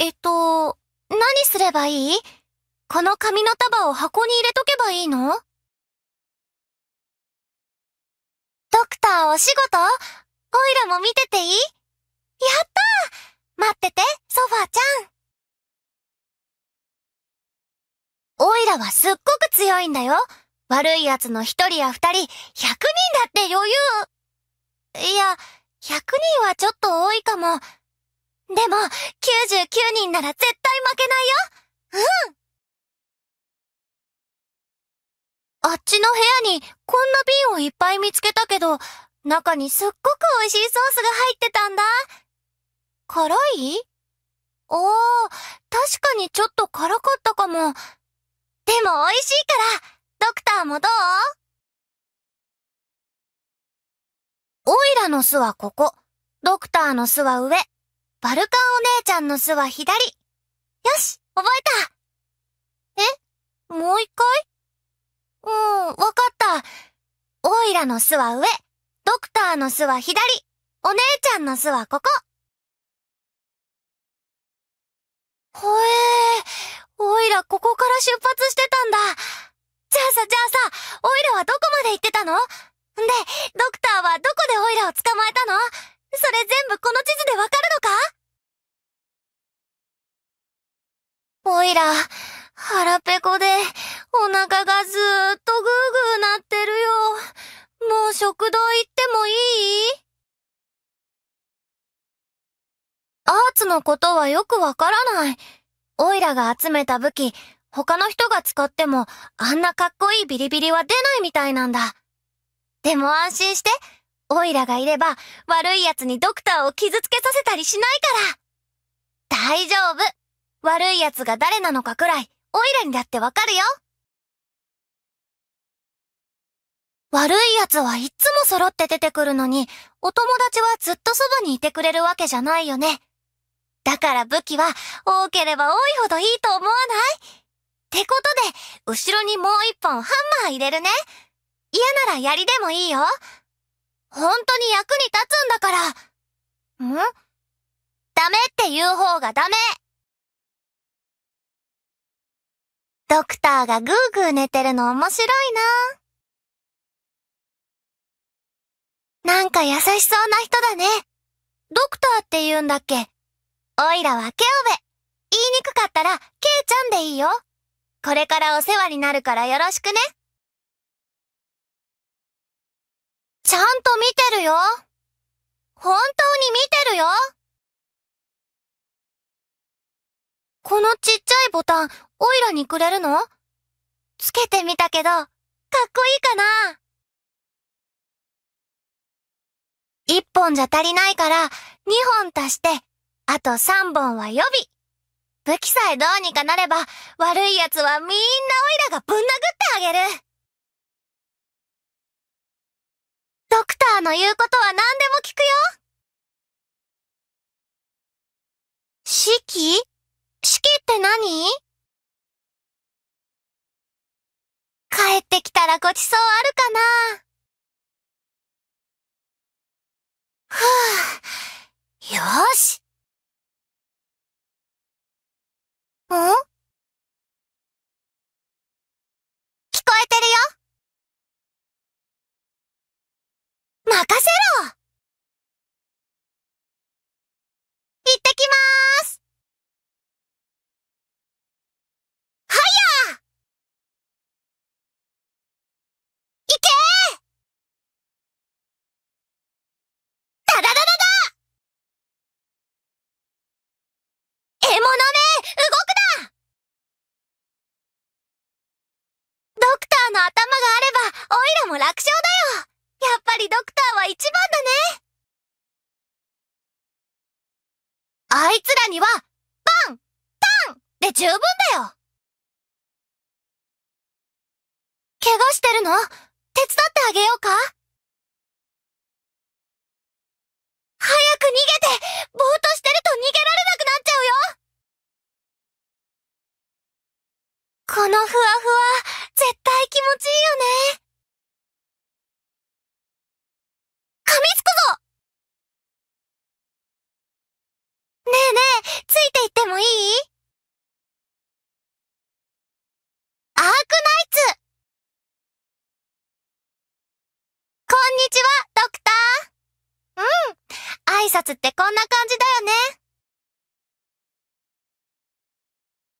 えっと、何すればいいこの紙の束を箱に入れとけばいいのドクターお仕事オイラも見てていいやったー待ってて、ソファーちゃんオイラはすっごく強いんだよ。悪い奴の一人や二人、百人だって余裕。いや、百人はちょっと多いかも。でも、99人なら絶対負けないようんあっちの部屋にこんな瓶をいっぱい見つけたけど、中にすっごく美味しいソースが入ってたんだ。辛いおー、確かにちょっと辛かったかも。でも美味しいから、ドクターもどうオイラの巣はここ、ドクターの巣は上。バルカンお姉ちゃんの巣は左。よし、覚えた。えもう一回うん、わかった。オイラの巣は上。ドクターの巣は左。お姉ちゃんの巣はここ。ほえー。オイラここから出発してたんだ。じゃあさ、じゃあさ、オイラはどこまで行ってたのんで、ドクターはどこでオイラを捕まえたのそれ全部この地図でわかるのかおいら、腹ペコで、お腹がずーっとグーグーなってるよ。もう食堂行ってもいいアーツのことはよくわからない。オイラが集めた武器、他の人が使っても、あんなかっこいいビリビリは出ないみたいなんだ。でも安心して、オイラがいれば、悪い奴にドクターを傷つけさせたりしないから。大丈夫。悪い奴が誰なのかくらい、オイラにだってわかるよ。悪い奴はいっつも揃って出てくるのに、お友達はずっとそばにいてくれるわけじゃないよね。だから武器は多ければ多いほどいいと思わないってことで、後ろにもう一本ハンマー入れるね。嫌なら槍でもいいよ。本当に役に立つんだから。んダメって言う方がダメ。ドクターがぐーぐー寝てるの面白いな。なんか優しそうな人だね。ドクターって言うんだっけおいらはケオベ。言いにくかったら、ケイちゃんでいいよ。これからお世話になるからよろしくね。ちゃんと見てるよ。本当に見てるよ。このちっちゃいボタン、オイラにくれるのつけてみたけど、かっこいいかな一本じゃ足りないから、二本足して、あと三本は予備。武器さえどうにかなれば、悪い奴はみんなオイラがぶん殴ってあげる。ドクターの言うことは何でも聞くよ。四季式って何帰ってきたらごちそうあるかなふぅ、よーし。ん聞こえてるよ任せろ行ってきまーす頭があれば、オイラも楽勝だよやっぱりドクターは一番だねあいつらには、バンタンで十分だよ怪我してるの手伝ってあげようか早く逃げてぼーっとしてると逃げられなくなっちゃうよこのふわふわ、絶対気持ちいいよね。噛みつくぞねえねえ、ついていってもいいアークナイツこんにちは、ドクターうん、挨拶ってこんな感じだよね。